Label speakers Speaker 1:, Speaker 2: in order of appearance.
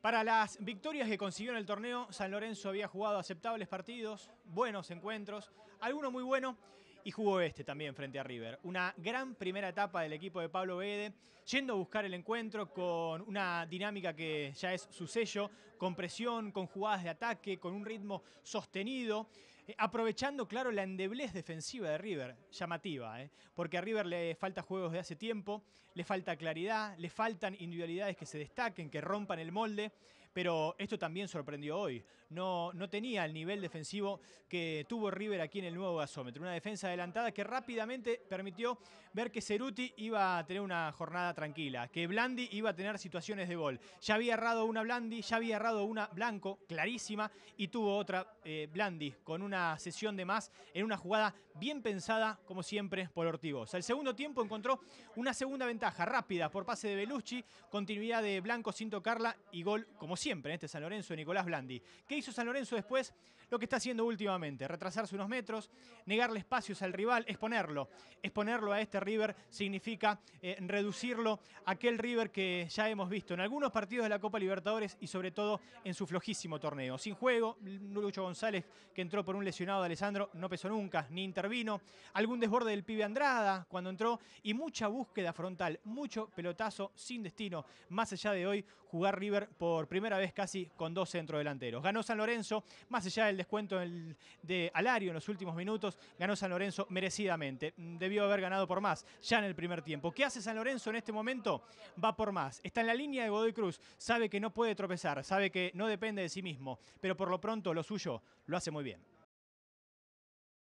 Speaker 1: Para las victorias que consiguió en el torneo, San Lorenzo había jugado aceptables partidos, buenos encuentros, algunos muy bueno, y jugó este también frente a River. Una gran primera etapa del equipo de Pablo Bede, yendo a buscar el encuentro con una dinámica que ya es su sello, con presión, con jugadas de ataque, con un ritmo sostenido. Eh, aprovechando, claro, la endeblez defensiva de River, llamativa, eh, porque a River le falta juegos de hace tiempo, le falta claridad, le faltan individualidades que se destaquen, que rompan el molde, pero esto también sorprendió hoy. No, no tenía el nivel defensivo que tuvo River aquí en el nuevo gasómetro. Una defensa adelantada que rápidamente permitió ver que Ceruti iba a tener una jornada tranquila, que Blandi iba a tener situaciones de gol. Ya había errado una Blandi, ya había errado una Blanco, clarísima, y tuvo otra eh, Blandi con una sesión de más en una jugada bien pensada, como siempre, por Ortigosa. El segundo tiempo encontró una segunda ventaja rápida por pase de Belucci, continuidad de Blanco sin tocarla y gol, como siempre, en este San Lorenzo de Nicolás Blandi. ¿Qué hizo San Lorenzo después? Lo que está haciendo últimamente, retrasarse unos metros, negarle espacios al rival, exponerlo. Exponerlo a este River significa eh, reducirlo a aquel River que ya hemos visto en algunos partidos de la Copa Libertadores y sobre todo en su flojísimo torneo. Sin juego, Lucho González que entró por un lesionado de Alessandro no pesó nunca, ni intervino. Algún desborde del pibe Andrada cuando entró y mucha búsqueda frontal, mucho pelotazo sin destino. Más allá de hoy, jugar River por primera vez casi con dos centrodelanteros. Ganó San Lorenzo, más allá del descuento de Alario en los últimos minutos, ganó San Lorenzo merecidamente. Mm, debió haber ganado por más ya en el primer tiempo. ¿Qué hace San Lorenzo en este momento? Va por más. Está en la línea de Godoy Cruz. Sabe que no puede tropezar, sabe que no depende de sí mismo, pero por lo pronto lo suyo lo hace muy bien.